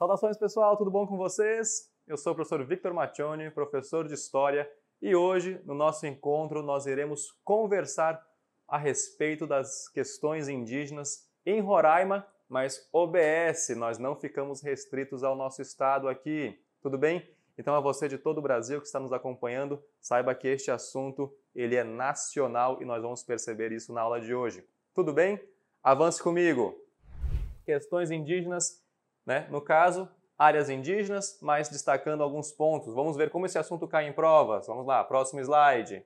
Saudações pessoal, tudo bom com vocês? Eu sou o professor Victor Maccioni, professor de História, e hoje, no nosso encontro, nós iremos conversar a respeito das questões indígenas em Roraima, mas OBS, nós não ficamos restritos ao nosso estado aqui, tudo bem? Então a você de todo o Brasil que está nos acompanhando, saiba que este assunto ele é nacional e nós vamos perceber isso na aula de hoje. Tudo bem? Avance comigo. Questões indígenas né? No caso, áreas indígenas, mas destacando alguns pontos. Vamos ver como esse assunto cai em provas. Vamos lá, próximo slide.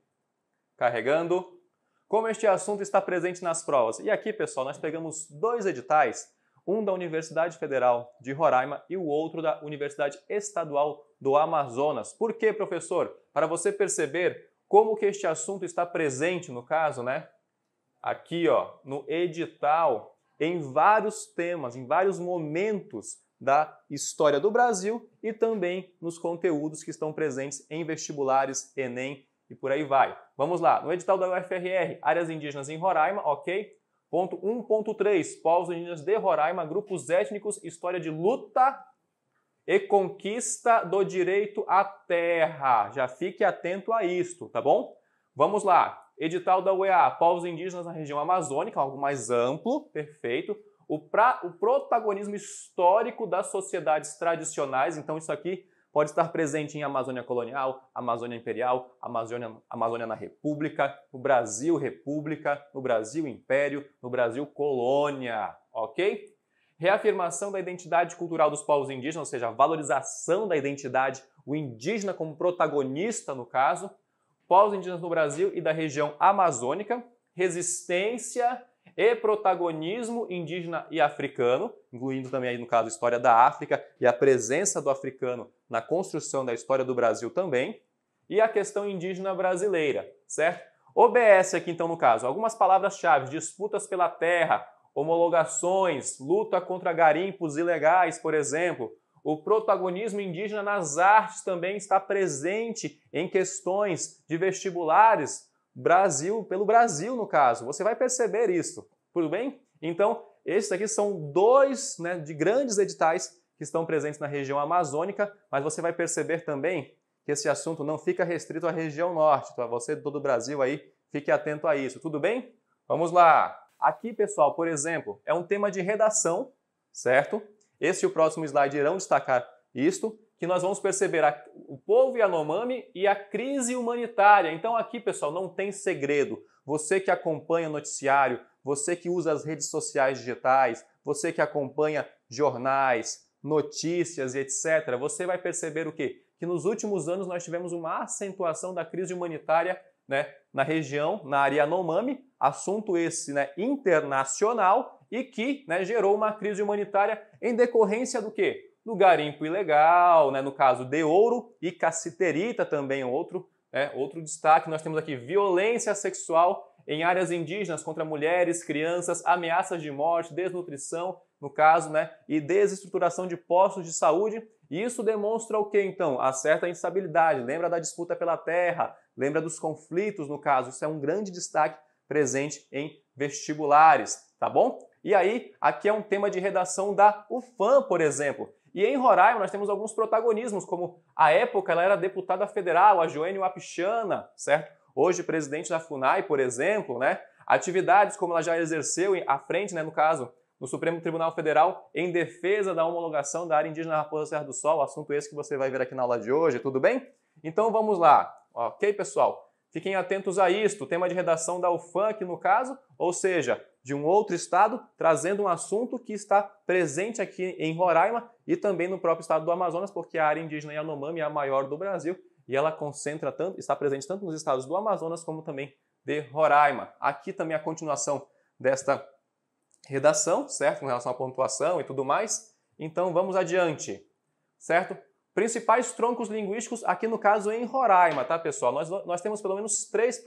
Carregando. Como este assunto está presente nas provas. E aqui, pessoal, nós pegamos dois editais, um da Universidade Federal de Roraima e o outro da Universidade Estadual do Amazonas. Por quê, professor? Para você perceber como que este assunto está presente, no caso, né? Aqui, ó, no edital em vários temas, em vários momentos da história do Brasil e também nos conteúdos que estão presentes em vestibulares, Enem e por aí vai. Vamos lá, no edital da UFRR, áreas indígenas em Roraima, ok? Ponto 1.3, povos indígenas de Roraima, grupos étnicos, história de luta e conquista do direito à terra. Já fique atento a isto, tá bom? Vamos lá. Edital da UEA, povos indígenas na região amazônica, algo mais amplo, perfeito. O, pra, o protagonismo histórico das sociedades tradicionais, então isso aqui pode estar presente em Amazônia colonial, Amazônia imperial, Amazônia, Amazônia na República, no Brasil República, no Brasil Império, no Brasil Colônia, ok? Reafirmação da identidade cultural dos povos indígenas, ou seja, valorização da identidade, o indígena como protagonista no caso pós-indígenas no Brasil e da região amazônica, resistência e protagonismo indígena e africano, incluindo também aí no caso a história da África e a presença do africano na construção da história do Brasil também, e a questão indígena brasileira, certo? OBS aqui então no caso, algumas palavras-chave, disputas pela terra, homologações, luta contra garimpos ilegais, por exemplo, o protagonismo indígena nas artes também está presente em questões de vestibulares, Brasil, pelo Brasil no caso. Você vai perceber isso, tudo bem? Então, esses aqui são dois né, de grandes editais que estão presentes na região amazônica, mas você vai perceber também que esse assunto não fica restrito à região norte, para então, você todo o Brasil aí, fique atento a isso, tudo bem? Vamos lá! Aqui, pessoal, por exemplo, é um tema de redação, certo? Esse e o próximo slide irão destacar isto, que nós vamos perceber a, o povo Yanomami e a crise humanitária. Então aqui, pessoal, não tem segredo. Você que acompanha o noticiário, você que usa as redes sociais digitais, você que acompanha jornais, notícias e etc., você vai perceber o quê? Que nos últimos anos nós tivemos uma acentuação da crise humanitária né, na região, na área Yanomami, assunto esse né, internacional, e que né, gerou uma crise humanitária em decorrência do quê? Do garimpo ilegal, né, no caso de ouro e caciterita também outro, né, outro destaque. Nós temos aqui violência sexual em áreas indígenas contra mulheres, crianças, ameaças de morte, desnutrição, no caso, né, e desestruturação de postos de saúde. E isso demonstra o que então? A certa instabilidade. Lembra da disputa pela terra, lembra dos conflitos, no caso. Isso é um grande destaque presente em vestibulares, tá bom? E aí, aqui é um tema de redação da UFAM, por exemplo. E em Roraima nós temos alguns protagonismos, como a época ela era deputada federal, a Joênio Apichana, certo? Hoje presidente da FUNAI, por exemplo, né? Atividades como ela já exerceu à frente, né, no caso, no Supremo Tribunal Federal em defesa da homologação da área indígena Raposa Serra do Sol, assunto esse que você vai ver aqui na aula de hoje, tudo bem? Então vamos lá. OK, pessoal? Fiquem atentos a isto, tema de redação da UFAM aqui no caso, ou seja, de um outro estado, trazendo um assunto que está presente aqui em Roraima e também no próprio estado do Amazonas, porque a área indígena Yanomami é a maior do Brasil e ela concentra tanto, está presente tanto nos estados do Amazonas como também de Roraima. Aqui também a continuação desta redação, certo? Com relação à pontuação e tudo mais. Então vamos adiante, certo? Principais troncos linguísticos, aqui no caso em Roraima, tá pessoal? Nós, nós temos pelo menos três,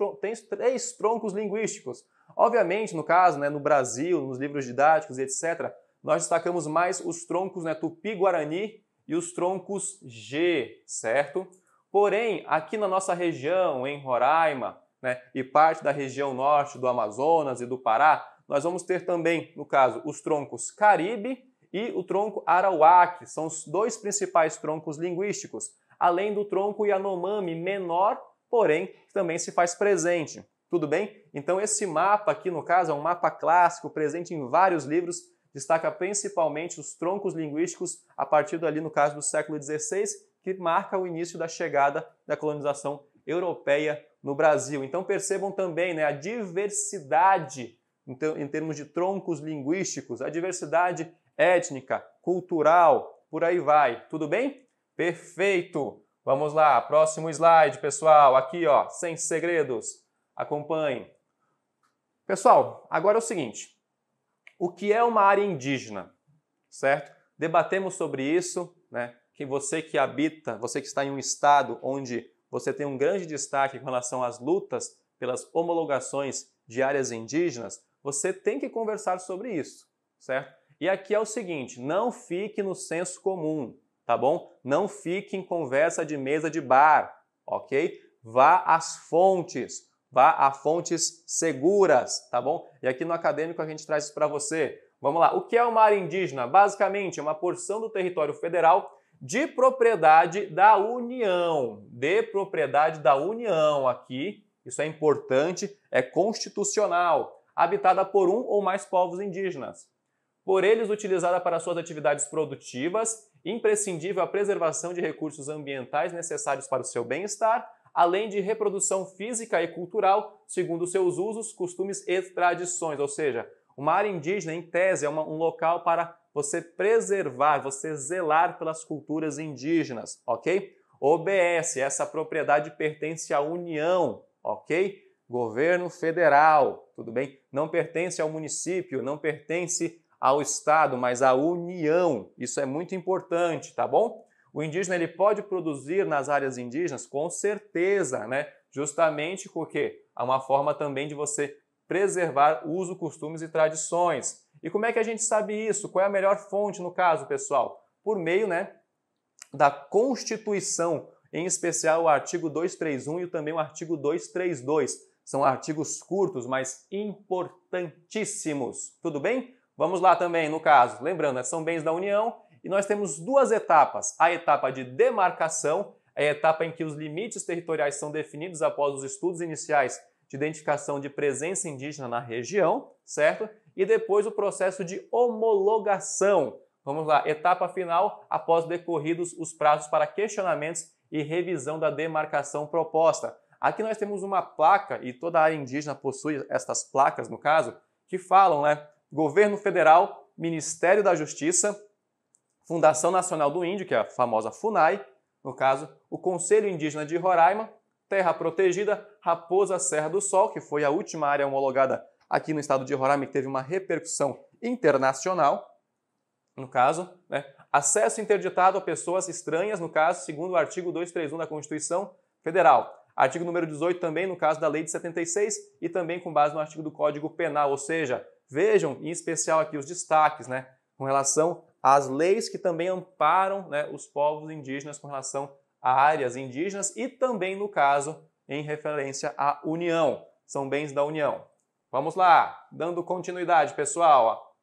três troncos linguísticos. Obviamente, no caso, né, no Brasil, nos livros didáticos e etc., nós destacamos mais os troncos né, tupi-guarani e os troncos G, certo? Porém, aqui na nossa região, em Roraima, né, e parte da região norte do Amazonas e do Pará, nós vamos ter também, no caso, os troncos Caribe e o tronco Arauáque, são os dois principais troncos linguísticos, além do tronco Yanomami menor, porém, que também se faz presente. Tudo bem? Então esse mapa aqui, no caso, é um mapa clássico, presente em vários livros, destaca principalmente os troncos linguísticos a partir dali, no caso, do século XVI, que marca o início da chegada da colonização europeia no Brasil. Então percebam também né, a diversidade então, em termos de troncos linguísticos, a diversidade étnica, cultural, por aí vai. Tudo bem? Perfeito! Vamos lá, próximo slide, pessoal. Aqui, ó, sem segredos. Acompanhe. Pessoal, agora é o seguinte: o que é uma área indígena? Certo? Debatemos sobre isso, né? Que você que habita, você que está em um estado onde você tem um grande destaque com relação às lutas pelas homologações de áreas indígenas, você tem que conversar sobre isso, certo? E aqui é o seguinte: não fique no senso comum, tá bom? Não fique em conversa de mesa de bar, ok? Vá às fontes. Vá a fontes seguras, tá bom? E aqui no Acadêmico a gente traz isso para você. Vamos lá. O que é uma área indígena? Basicamente, é uma porção do território federal de propriedade da União. De propriedade da União aqui. Isso é importante, é constitucional. Habitada por um ou mais povos indígenas. Por eles utilizada para suas atividades produtivas, imprescindível a preservação de recursos ambientais necessários para o seu bem-estar além de reprodução física e cultural, segundo seus usos, costumes e tradições. Ou seja, uma área indígena, em tese, é uma, um local para você preservar, você zelar pelas culturas indígenas, ok? OBS, essa propriedade pertence à União, ok? Governo federal, tudo bem? Não pertence ao município, não pertence ao Estado, mas à União. Isso é muito importante, tá bom? O indígena ele pode produzir nas áreas indígenas, com certeza, né? Justamente porque há uma forma também de você preservar uso, costumes e tradições. E como é que a gente sabe isso? Qual é a melhor fonte no caso, pessoal? Por meio, né, da Constituição, em especial o artigo 231 e também o artigo 232. São artigos curtos, mas importantíssimos. Tudo bem? Vamos lá também, no caso. Lembrando, né, são bens da União e nós temos duas etapas: a etapa de demarcação, a etapa em que os limites territoriais são definidos após os estudos iniciais de identificação de presença indígena na região, certo? E depois o processo de homologação. Vamos lá, etapa final após decorridos os prazos para questionamentos e revisão da demarcação proposta. Aqui nós temos uma placa, e toda a área indígena possui estas placas, no caso, que falam, né? Governo Federal, Ministério da Justiça, Fundação Nacional do Índio, que é a famosa FUNAI, no caso, o Conselho Indígena de Roraima, Terra Protegida, Raposa Serra do Sol, que foi a última área homologada aqui no estado de Roraima e teve uma repercussão internacional, no caso, né? acesso interditado a pessoas estranhas, no caso, segundo o artigo 231 da Constituição Federal. Artigo número 18 também, no caso da Lei de 76, e também com base no artigo do Código Penal, ou seja, vejam em especial aqui os destaques, né, com relação as leis que também amparam né, os povos indígenas com relação a áreas indígenas e também, no caso, em referência à União. São bens da União. Vamos lá, dando continuidade, pessoal.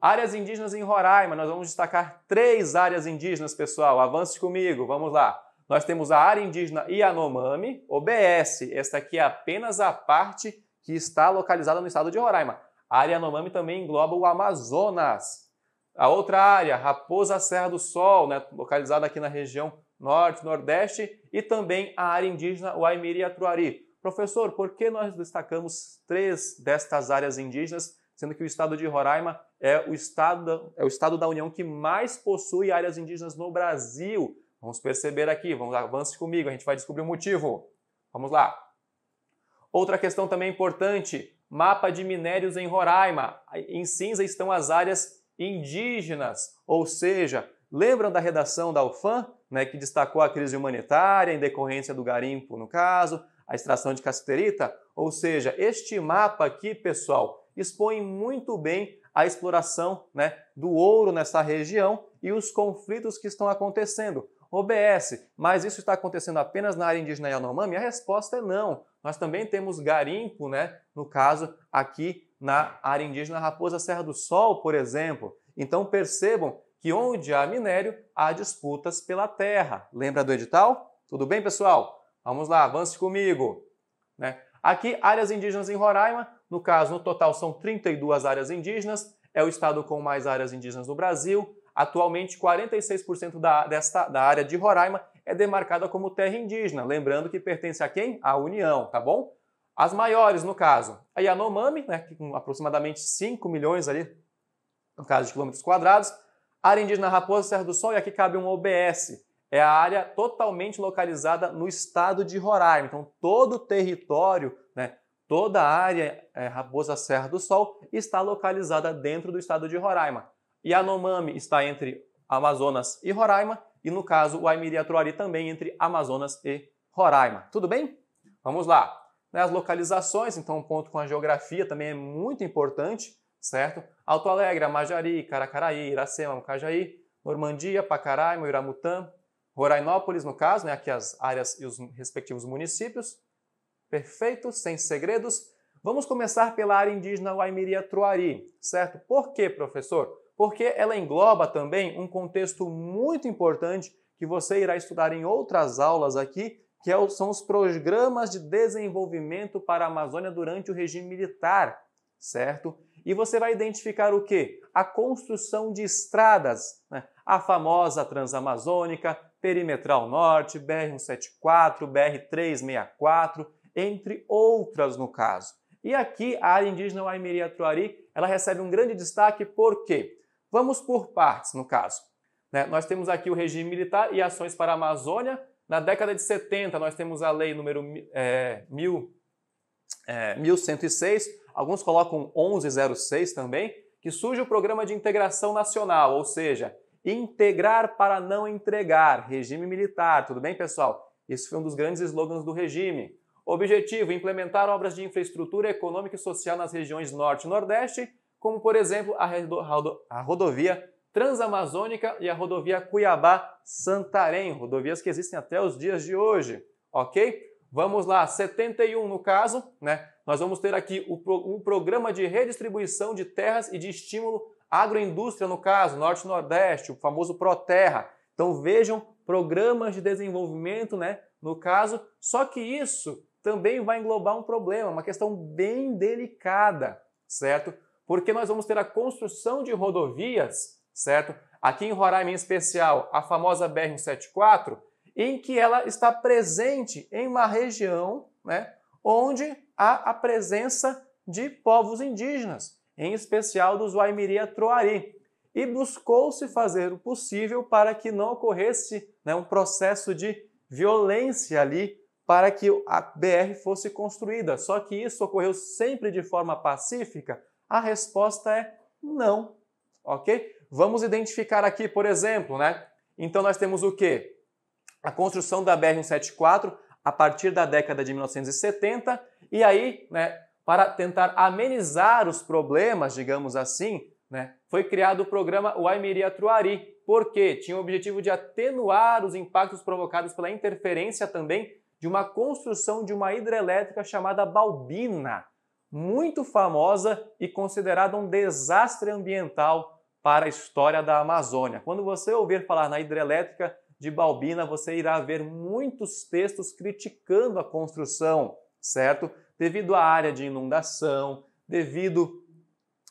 Áreas indígenas em Roraima, nós vamos destacar três áreas indígenas, pessoal. Avance comigo, vamos lá. Nós temos a área indígena Yanomami, OBS. Esta aqui é apenas a parte que está localizada no estado de Roraima. A área Yanomami também engloba o Amazonas. A outra área, Raposa Serra do Sol, né, localizada aqui na região norte, nordeste, e também a área indígena Waimiri Atruari. Professor, por que nós destacamos três destas áreas indígenas, sendo que o estado de Roraima é o estado, é o estado da União que mais possui áreas indígenas no Brasil? Vamos perceber aqui, vamos avance comigo, a gente vai descobrir o motivo. Vamos lá. Outra questão também importante, mapa de minérios em Roraima. Em cinza estão as áreas indígenas, ou seja, lembram da redação da UFAM, né, que destacou a crise humanitária em decorrência do garimpo, no caso, a extração de cassiterita? Ou seja, este mapa aqui, pessoal, expõe muito bem a exploração né, do ouro nessa região e os conflitos que estão acontecendo. OBS, mas isso está acontecendo apenas na área indígena Yanomami? A resposta é não. Nós também temos garimpo, né, no caso aqui na área indígena Raposa Serra do Sol, por exemplo. Então percebam que onde há minério, há disputas pela terra. Lembra do edital? Tudo bem, pessoal? Vamos lá, avance comigo. Né? Aqui, áreas indígenas em Roraima, no caso, no total são 32 áreas indígenas, é o estado com mais áreas indígenas no Brasil. Atualmente, 46% da, desta, da área de Roraima é demarcada como terra indígena. Lembrando que pertence a quem? À União, tá bom? As maiores, no caso, a Yanomami, né, com aproximadamente 5 milhões ali, no caso de quilômetros quadrados, área indígena Raposa Serra do Sol, e aqui cabe um OBS, é a área totalmente localizada no estado de Roraima. Então, todo o território, né, toda a área é, Raposa Serra do Sol está localizada dentro do estado de Roraima. Yanomami está entre Amazonas e Roraima, e no caso o Aimiri Atuari também entre Amazonas e Roraima. Tudo bem? Vamos lá né, as localizações, então um ponto com a geografia também é muito importante, certo? Alto Alegre, Majari, Caracaraí, Iracema, Mucajaí, Normandia, Pacaraima, Iramutã, Rorainópolis, no caso, né, aqui as áreas e os respectivos municípios. Perfeito, sem segredos. Vamos começar pela área indígena Waimiria-Truari, certo? Por quê, professor? Porque ela engloba também um contexto muito importante que você irá estudar em outras aulas aqui, que é são os programas de desenvolvimento para a Amazônia durante o regime militar, certo? E você vai identificar o que? A construção de estradas, né? a famosa Transamazônica, Perimetral Norte, BR-174, BR-364, entre outras no caso. E aqui a área indígena Waimiri Atuari, ela recebe um grande destaque porque vamos por partes no caso. Né? Nós temos aqui o regime militar e ações para a Amazônia, na década de 70, nós temos a lei número é, mil, é, 1106, alguns colocam 1106 também, que surge o Programa de Integração Nacional, ou seja, integrar para não entregar, regime militar, tudo bem, pessoal? Esse foi um dos grandes slogans do regime. Objetivo: implementar obras de infraestrutura econômica e social nas regiões Norte e Nordeste, como, por exemplo, a, rodo a rodovia Transamazônica e a rodovia Cuiabá-Santarém, rodovias que existem até os dias de hoje, ok? Vamos lá, 71 no caso, né? Nós vamos ter aqui o, um programa de redistribuição de terras e de estímulo agroindústria, no caso, Norte-Nordeste, o famoso Proterra. Então vejam programas de desenvolvimento, né? No caso, só que isso também vai englobar um problema, uma questão bem delicada, certo? Porque nós vamos ter a construção de rodovias certo? Aqui em Roraima, em especial, a famosa BR-174, em que ela está presente em uma região né, onde há a presença de povos indígenas, em especial dos e Troari, e buscou-se fazer o possível para que não ocorresse né, um processo de violência ali para que a BR fosse construída. Só que isso ocorreu sempre de forma pacífica? A resposta é não, ok? Vamos identificar aqui, por exemplo, né? Então nós temos o quê? A construção da BR-174 a partir da década de 1970 e aí, né, para tentar amenizar os problemas, digamos assim, né, foi criado o programa Waimiri Atruari, porque tinha o objetivo de atenuar os impactos provocados pela interferência também de uma construção de uma hidrelétrica chamada Balbina, muito famosa e considerada um desastre ambiental para a história da Amazônia. Quando você ouvir falar na hidrelétrica de Balbina, você irá ver muitos textos criticando a construção, certo? Devido à área de inundação, devido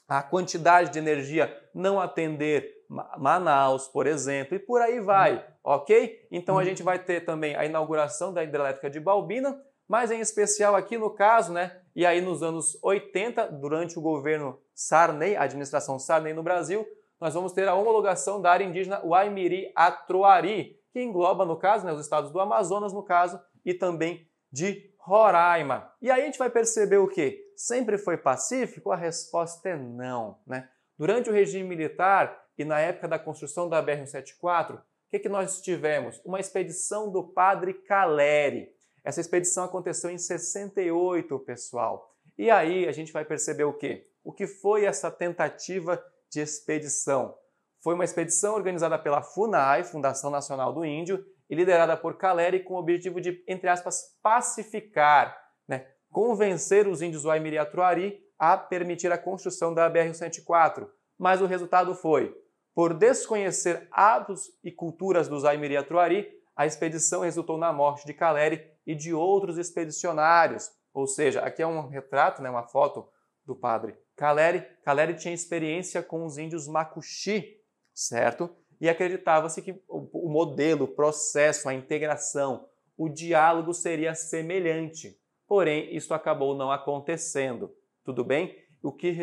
à quantidade de energia não atender Manaus, por exemplo, e por aí vai, uhum. ok? Então a uhum. gente vai ter também a inauguração da hidrelétrica de Balbina, mas em especial aqui no caso, né? E aí nos anos 80, durante o governo Sarney, a administração Sarney no Brasil, nós vamos ter a homologação da área indígena Waimiri-Atroari, que engloba, no caso, né, os estados do Amazonas, no caso, e também de Roraima. E aí a gente vai perceber o quê? Sempre foi pacífico? A resposta é não. Né? Durante o regime militar e na época da construção da BR-174, o que, que nós tivemos? Uma expedição do padre Caleri. Essa expedição aconteceu em 68, pessoal. E aí a gente vai perceber o quê? O que foi essa tentativa de expedição. Foi uma expedição organizada pela FUNAI, Fundação Nacional do Índio, e liderada por Caleri com o objetivo de, entre aspas, pacificar, né, convencer os índios Waimiri Atruari a permitir a construção da BR-104. Mas o resultado foi, por desconhecer hábitos e culturas dos Waimiri Atruari, a expedição resultou na morte de Caleri e de outros expedicionários. Ou seja, aqui é um retrato, né, uma foto do padre Caleri, Caleri tinha experiência com os índios Makushi, certo? E acreditava-se que o modelo, o processo, a integração, o diálogo seria semelhante. Porém, isso acabou não acontecendo. Tudo bem? O que,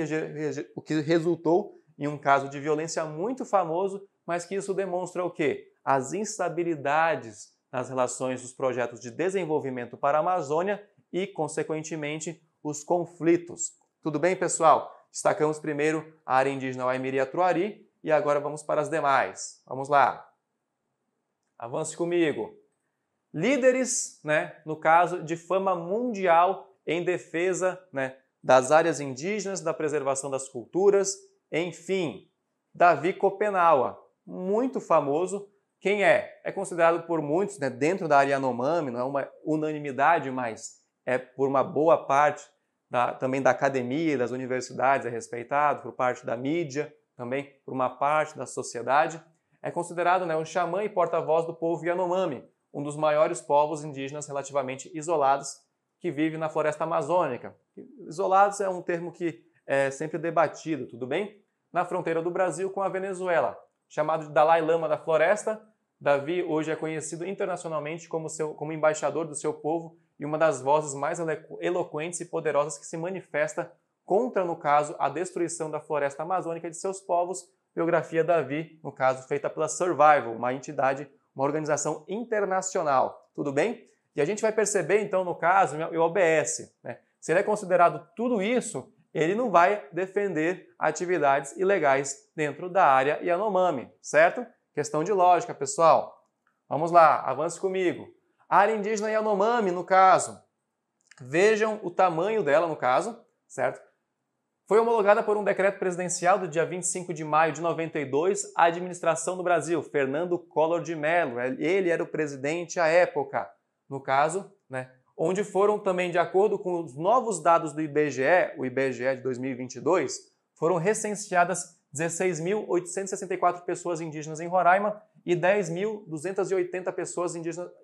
o que resultou em um caso de violência muito famoso, mas que isso demonstra o quê? As instabilidades nas relações dos projetos de desenvolvimento para a Amazônia e, consequentemente, os conflitos. Tudo bem, pessoal? Destacamos primeiro a área indígena Waimiri e e agora vamos para as demais. Vamos lá. Avance comigo. Líderes, né, no caso, de fama mundial em defesa né, das áreas indígenas, da preservação das culturas, enfim. Davi Copenaua, muito famoso. Quem é? É considerado por muitos, né, dentro da área Yanomami, não é uma unanimidade, mas é por uma boa parte da, também da academia, das universidades, é respeitado por parte da mídia, também por uma parte da sociedade. É considerado né, um xamã e porta-voz do povo Yanomami, um dos maiores povos indígenas relativamente isolados que vive na floresta amazônica. Isolados é um termo que é sempre debatido, tudo bem? Na fronteira do Brasil com a Venezuela, chamado de Dalai Lama da Floresta, Davi hoje é conhecido internacionalmente como, seu, como embaixador do seu povo e uma das vozes mais eloquentes e poderosas que se manifesta contra, no caso, a destruição da floresta amazônica e de seus povos, biografia Davi, no caso feita pela Survival, uma entidade, uma organização internacional. Tudo bem? E a gente vai perceber, então, no caso, o OBS. Né? Se ele é considerado tudo isso, ele não vai defender atividades ilegais dentro da área Yanomami, certo? Questão de lógica, pessoal. Vamos lá, avance comigo área indígena Yanomami, no caso. Vejam o tamanho dela, no caso, certo? Foi homologada por um decreto presidencial do dia 25 de maio de 92 a administração do Brasil, Fernando Collor de Mello. Ele era o presidente à época, no caso, né? Onde foram também, de acordo com os novos dados do IBGE, o IBGE de 2022, foram recenseadas 16.864 pessoas indígenas em Roraima e 10.280 pessoas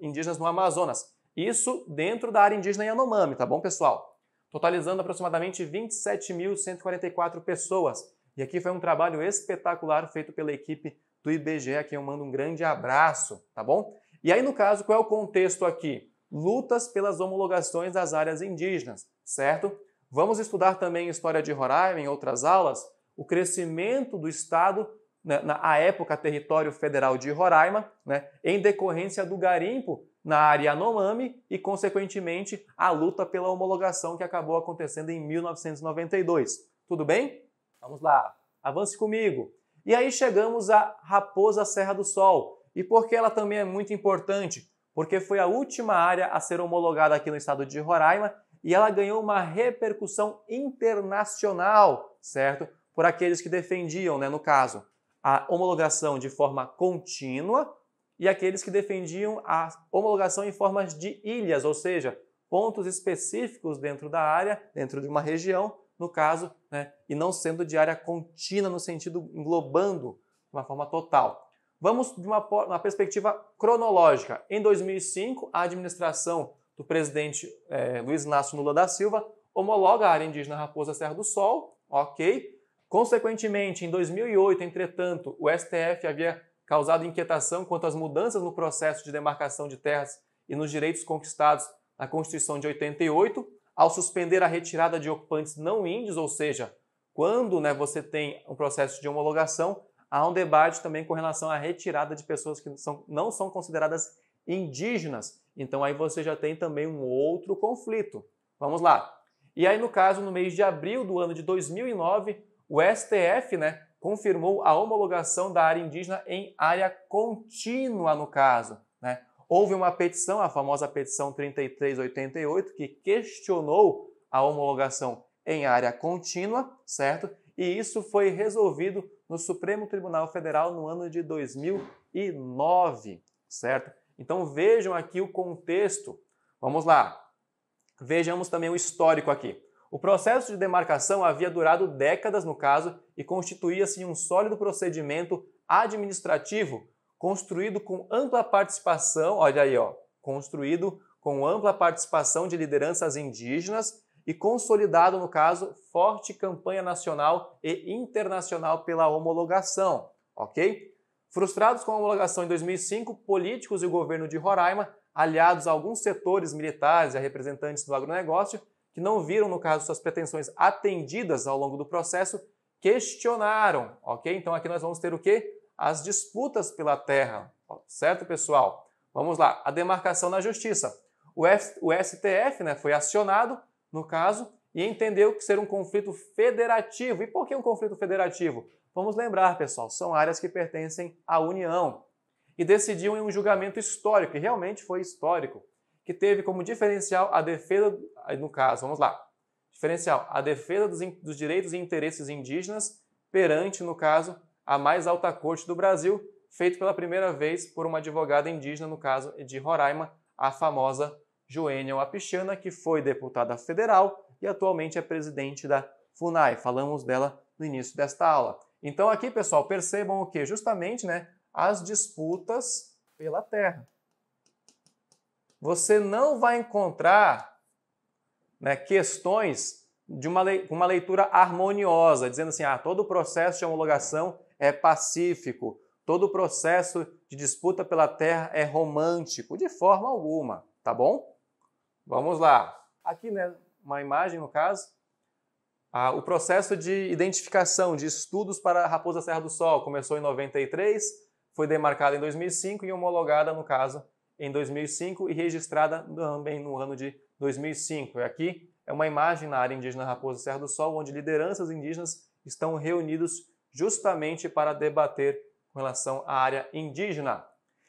indígenas, no Amazonas. Isso dentro da área indígena Yanomami, tá bom, pessoal? Totalizando aproximadamente 27.144 pessoas. E aqui foi um trabalho espetacular feito pela equipe do IBGE, a quem eu mando um grande abraço, tá bom? E aí, no caso, qual é o contexto aqui? Lutas pelas homologações das áreas indígenas, certo? Vamos estudar também história de Roraima em outras aulas, o crescimento do Estado na, na à época território federal de Roraima, né, em decorrência do garimpo na área Anomami e, consequentemente, a luta pela homologação que acabou acontecendo em 1992. Tudo bem? Vamos lá, avance comigo. E aí chegamos à Raposa Serra do Sol. E por que ela também é muito importante? Porque foi a última área a ser homologada aqui no estado de Roraima e ela ganhou uma repercussão internacional, certo? Por aqueles que defendiam, né, no caso, a homologação de forma contínua e aqueles que defendiam a homologação em formas de ilhas, ou seja, pontos específicos dentro da área, dentro de uma região, no caso, né, e não sendo de área contínua no sentido englobando de uma forma total. Vamos de uma, uma perspectiva cronológica. Em 2005, a administração do presidente é, Luiz Inácio Lula da Silva homologa a área indígena Raposa Serra do Sol, ok, Consequentemente, em 2008, entretanto, o STF havia causado inquietação quanto às mudanças no processo de demarcação de terras e nos direitos conquistados na Constituição de 88, ao suspender a retirada de ocupantes não índios, ou seja, quando né, você tem um processo de homologação, há um debate também com relação à retirada de pessoas que são, não são consideradas indígenas. Então aí você já tem também um outro conflito. Vamos lá. E aí, no caso, no mês de abril do ano de 2009, o STF né, confirmou a homologação da área indígena em área contínua, no caso. Né? Houve uma petição, a famosa petição 3388, que questionou a homologação em área contínua, certo? E isso foi resolvido no Supremo Tribunal Federal no ano de 2009, certo? Então vejam aqui o contexto. Vamos lá. Vejamos também o histórico aqui. O processo de demarcação havia durado décadas no caso e constituía-se um sólido procedimento administrativo construído com ampla participação, olha aí, ó, construído com ampla participação de lideranças indígenas e consolidado, no caso, forte campanha nacional e internacional pela homologação, ok? Frustrados com a homologação em 2005, políticos e o governo de Roraima, aliados a alguns setores militares e a representantes do agronegócio, que não viram, no caso, suas pretensões atendidas ao longo do processo, questionaram, ok? Então aqui nós vamos ter o quê? As disputas pela terra, certo, pessoal? Vamos lá, a demarcação na justiça. O, F, o STF né, foi acionado, no caso, e entendeu que ser um conflito federativo. E por que um conflito federativo? Vamos lembrar, pessoal, são áreas que pertencem à União. E decidiu em um julgamento histórico, e realmente foi histórico que teve como diferencial a defesa, no caso, vamos lá, diferencial, a defesa dos, dos direitos e interesses indígenas perante, no caso, a mais alta corte do Brasil, feito pela primeira vez por uma advogada indígena, no caso de Roraima, a famosa Joênia Wapichana, que foi deputada federal e atualmente é presidente da FUNAI. Falamos dela no início desta aula. Então aqui, pessoal, percebam o que? Justamente né, as disputas pela terra você não vai encontrar né, questões de uma, lei, uma leitura harmoniosa, dizendo assim, ah, todo o processo de homologação é pacífico, todo o processo de disputa pela terra é romântico, de forma alguma, tá bom? Vamos lá. Aqui, né, uma imagem no caso, ah, o processo de identificação de estudos para a Raposa Serra do Sol começou em 93, foi demarcada em 2005 e homologada, no caso, em 2005 e registrada também no ano de 2005. E aqui é uma imagem na área indígena Raposa Serra do Sol, onde lideranças indígenas estão reunidos justamente para debater com relação à área indígena.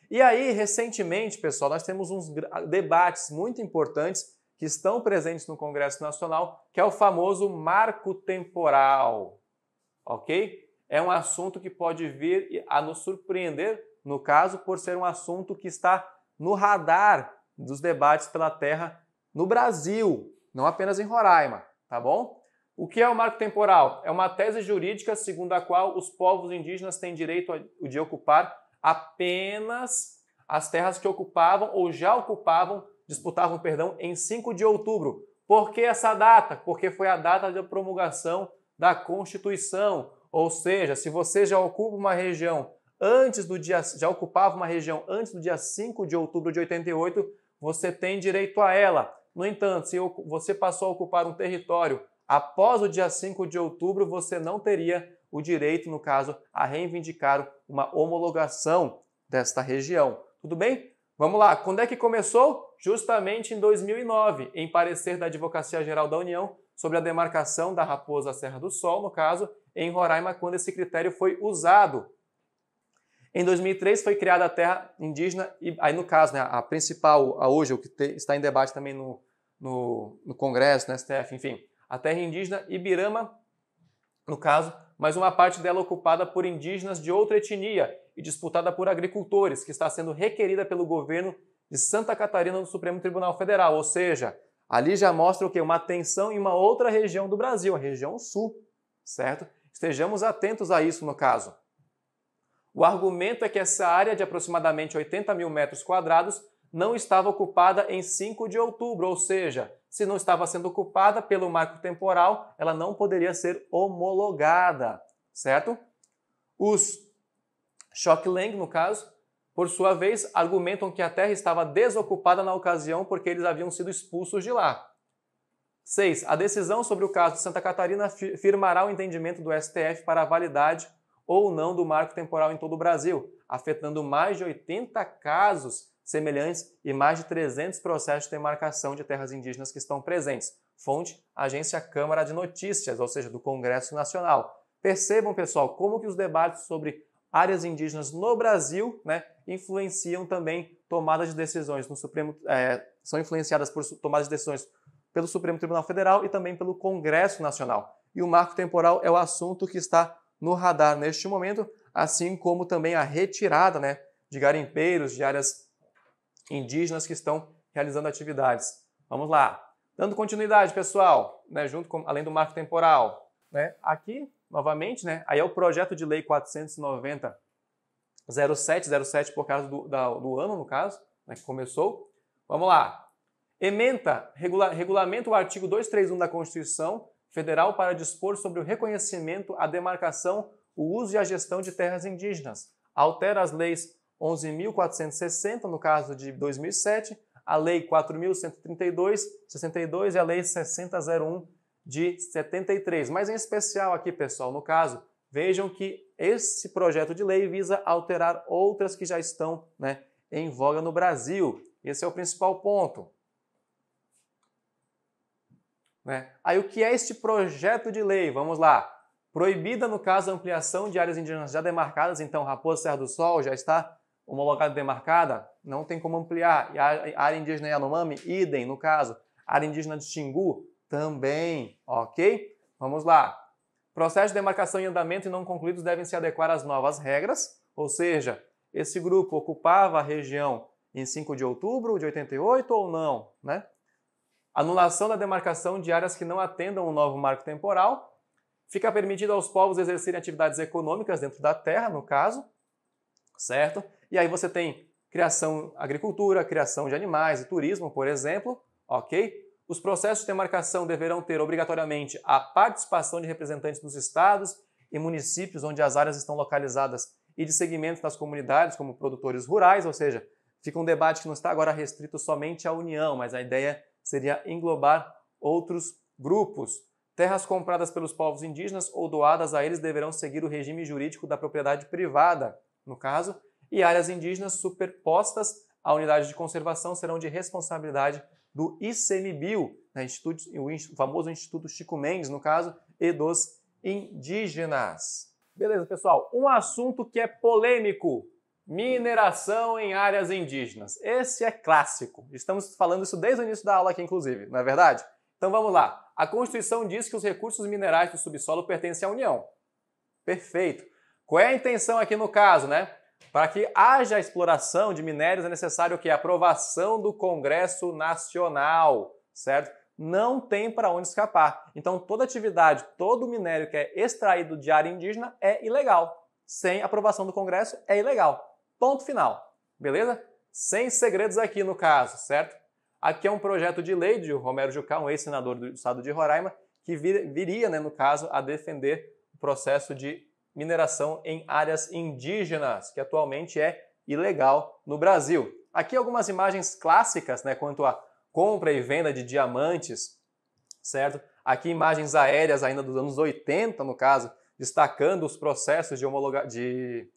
E aí, recentemente, pessoal, nós temos uns debates muito importantes que estão presentes no Congresso Nacional, que é o famoso marco temporal. Ok? É um assunto que pode vir a nos surpreender, no caso, por ser um assunto que está no radar dos debates pela terra no Brasil, não apenas em Roraima, tá bom? O que é o marco temporal? É uma tese jurídica segundo a qual os povos indígenas têm direito de ocupar apenas as terras que ocupavam ou já ocupavam, disputavam, perdão, em 5 de outubro. Por que essa data? Porque foi a data da promulgação da Constituição. Ou seja, se você já ocupa uma região antes do dia já ocupava uma região antes do dia 5 de outubro de 88, você tem direito a ela. No entanto, se você passou a ocupar um território após o dia 5 de outubro, você não teria o direito, no caso, a reivindicar uma homologação desta região. Tudo bem? Vamos lá. Quando é que começou? Justamente em 2009, em parecer da Advocacia Geral da União sobre a demarcação da Raposa Serra do Sol, no caso, em Roraima, quando esse critério foi usado em 2003 foi criada a terra indígena e aí no caso, né, a principal, a hoje o que te, está em debate também no, no, no Congresso, no né, STF, enfim, a terra indígena Ibirama, no caso, mas uma parte dela ocupada por indígenas de outra etnia e disputada por agricultores, que está sendo requerida pelo governo de Santa Catarina no Supremo Tribunal Federal, ou seja, ali já mostra o que uma tensão em uma outra região do Brasil, a região sul, certo? Estejamos atentos a isso no caso. O argumento é que essa área de aproximadamente 80 mil metros quadrados não estava ocupada em 5 de outubro, ou seja, se não estava sendo ocupada pelo marco temporal, ela não poderia ser homologada, certo? Os Lang, no caso, por sua vez, argumentam que a Terra estava desocupada na ocasião porque eles haviam sido expulsos de lá. 6. A decisão sobre o caso de Santa Catarina firmará o entendimento do STF para a validade ou não do marco temporal em todo o Brasil, afetando mais de 80 casos semelhantes e mais de 300 processos de demarcação de terras indígenas que estão presentes. Fonte: Agência Câmara de Notícias, ou seja, do Congresso Nacional. Percebam, pessoal, como que os debates sobre áreas indígenas no Brasil, né, influenciam também tomadas de decisões no Supremo, é, são influenciadas por tomadas de decisões pelo Supremo Tribunal Federal e também pelo Congresso Nacional. E o marco temporal é o assunto que está no radar neste momento, assim como também a retirada né, de garimpeiros de áreas indígenas que estão realizando atividades. Vamos lá. Dando continuidade, pessoal, né, junto com, além do marco temporal. Né, aqui, novamente, né, aí é o projeto de lei 490 0707 por causa do, da, do ano, no caso, né, que começou. Vamos lá. Ementa, regula, regulamenta o artigo 231 da Constituição federal para dispor sobre o reconhecimento, a demarcação, o uso e a gestão de terras indígenas. Altera as leis 11.460, no caso de 2007, a Lei 4.132, 62 e a Lei 6001 de 73. Mas em especial aqui, pessoal, no caso, vejam que esse projeto de lei visa alterar outras que já estão né, em voga no Brasil. Esse é o principal ponto. Né? Aí o que é este projeto de lei? Vamos lá. Proibida, no caso, a ampliação de áreas indígenas já demarcadas, então Raposa Serra do Sol já está homologada e demarcada, não tem como ampliar. E a área indígena Yanomami, idem, no caso. A área indígena de Xingu, também, ok? Vamos lá. Processos de demarcação em andamento e não concluídos devem se adequar às novas regras, ou seja, esse grupo ocupava a região em 5 de outubro de 88 ou não, né? Anulação da demarcação de áreas que não atendam o um novo marco temporal. Fica permitido aos povos exercerem atividades econômicas dentro da terra, no caso, certo? E aí você tem criação agricultura, criação de animais e turismo, por exemplo, ok? Os processos de demarcação deverão ter obrigatoriamente a participação de representantes dos estados e municípios onde as áreas estão localizadas e de segmentos das comunidades, como produtores rurais, ou seja, fica um debate que não está agora restrito somente à União, mas a ideia seria englobar outros grupos. Terras compradas pelos povos indígenas ou doadas a eles deverão seguir o regime jurídico da propriedade privada, no caso, e áreas indígenas superpostas à unidade de conservação serão de responsabilidade do ICMBio, né, o famoso Instituto Chico Mendes, no caso, e dos indígenas. Beleza, pessoal? Um assunto que é polêmico, Mineração em áreas indígenas. Esse é clássico. Estamos falando isso desde o início da aula aqui, inclusive, não é verdade? Então vamos lá. A Constituição diz que os recursos minerais do subsolo pertencem à União. Perfeito. Qual é a intenção aqui no caso, né? Para que haja exploração de minérios é necessário que A aprovação do Congresso Nacional, certo? Não tem para onde escapar. Então toda atividade, todo minério que é extraído de área indígena é ilegal. Sem aprovação do Congresso é ilegal. Ponto final, beleza? Sem segredos aqui no caso, certo? Aqui é um projeto de lei de Romero Jucá, um ex-senador do estado de Roraima, que viria, né, no caso, a defender o processo de mineração em áreas indígenas, que atualmente é ilegal no Brasil. Aqui algumas imagens clássicas né, quanto à compra e venda de diamantes, certo? Aqui imagens aéreas ainda dos anos 80, no caso, destacando os processos de, homologação. de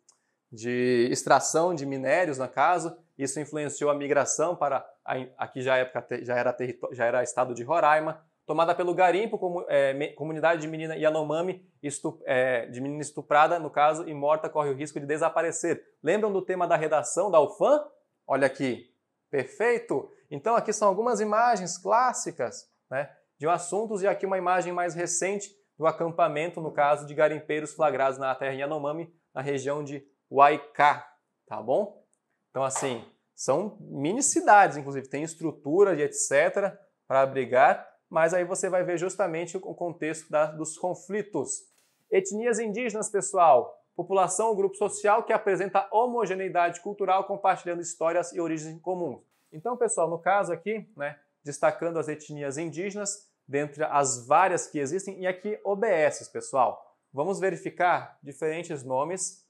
de extração de minérios, no caso. Isso influenciou a migração para a, aqui já, época, já, era já era estado de Roraima, tomada pelo garimpo, como, é, comunidade de menina Yanomami, estup, é, de menina estuprada, no caso, e morta corre o risco de desaparecer. Lembram do tema da redação da UFAM? Olha aqui, perfeito! Então aqui são algumas imagens clássicas né, de um assuntos e aqui uma imagem mais recente do acampamento, no caso, de garimpeiros flagrados na terra Yanomami, na região de Waika, tá bom? Então, assim, são mini cidades, inclusive, tem estrutura e etc. para abrigar, mas aí você vai ver justamente o contexto da, dos conflitos. Etnias indígenas, pessoal, população ou grupo social que apresenta homogeneidade cultural compartilhando histórias e origens comuns. Então, pessoal, no caso aqui, né, destacando as etnias indígenas, dentre as várias que existem, e aqui OBS, pessoal. Vamos verificar diferentes nomes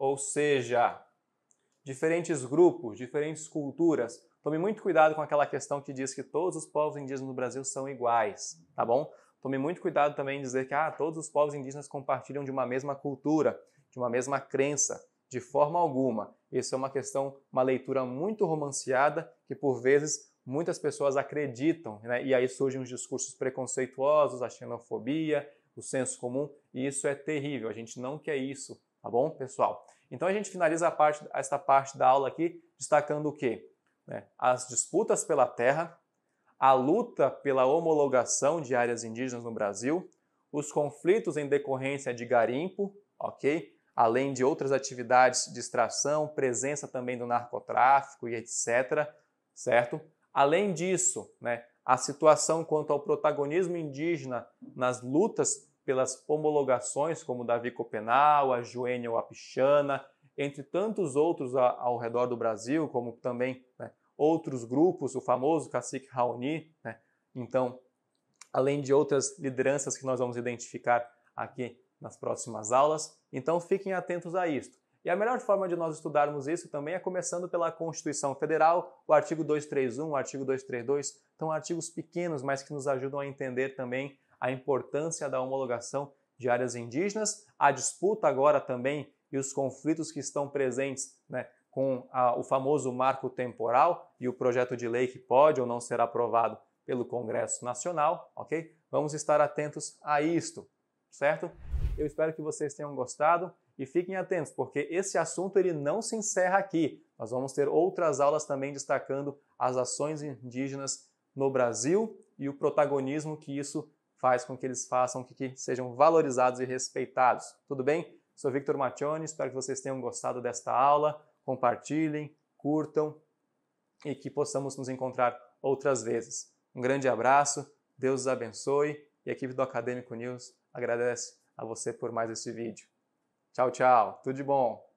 ou seja, diferentes grupos, diferentes culturas. Tome muito cuidado com aquela questão que diz que todos os povos indígenas no Brasil são iguais, tá bom? Tome muito cuidado também em dizer que ah, todos os povos indígenas compartilham de uma mesma cultura, de uma mesma crença, de forma alguma. Isso é uma questão, uma leitura muito romanceada que por vezes muitas pessoas acreditam, né? e aí surgem os discursos preconceituosos, a xenofobia, o senso comum, e isso é terrível. A gente não quer isso Tá bom, pessoal? Então a gente finaliza parte, esta parte da aula aqui destacando o quê? Né, as disputas pela terra, a luta pela homologação de áreas indígenas no Brasil, os conflitos em decorrência de garimpo, ok? Além de outras atividades de extração, presença também do narcotráfico e etc, certo? Além disso, né, a situação quanto ao protagonismo indígena nas lutas pelas homologações como Davi Copenal, a Joênia Apichana, entre tantos outros ao redor do Brasil, como também né, outros grupos, o famoso cacique Raoni. Né? Então, além de outras lideranças que nós vamos identificar aqui nas próximas aulas, então fiquem atentos a isto. E a melhor forma de nós estudarmos isso também é começando pela Constituição Federal, o artigo 231, o artigo 232, são então, artigos pequenos, mas que nos ajudam a entender também a importância da homologação de áreas indígenas, a disputa agora também e os conflitos que estão presentes né, com a, o famoso marco temporal e o projeto de lei que pode ou não ser aprovado pelo Congresso Nacional, ok? Vamos estar atentos a isto, certo? Eu espero que vocês tenham gostado e fiquem atentos, porque esse assunto ele não se encerra aqui. Nós vamos ter outras aulas também destacando as ações indígenas no Brasil e o protagonismo que isso faz com que eles façam que, que sejam valorizados e respeitados. Tudo bem? Sou Victor Mattioni, espero que vocês tenham gostado desta aula. Compartilhem, curtam e que possamos nos encontrar outras vezes. Um grande abraço, Deus os abençoe e a equipe do Acadêmico News agradece a você por mais este vídeo. Tchau, tchau, tudo de bom!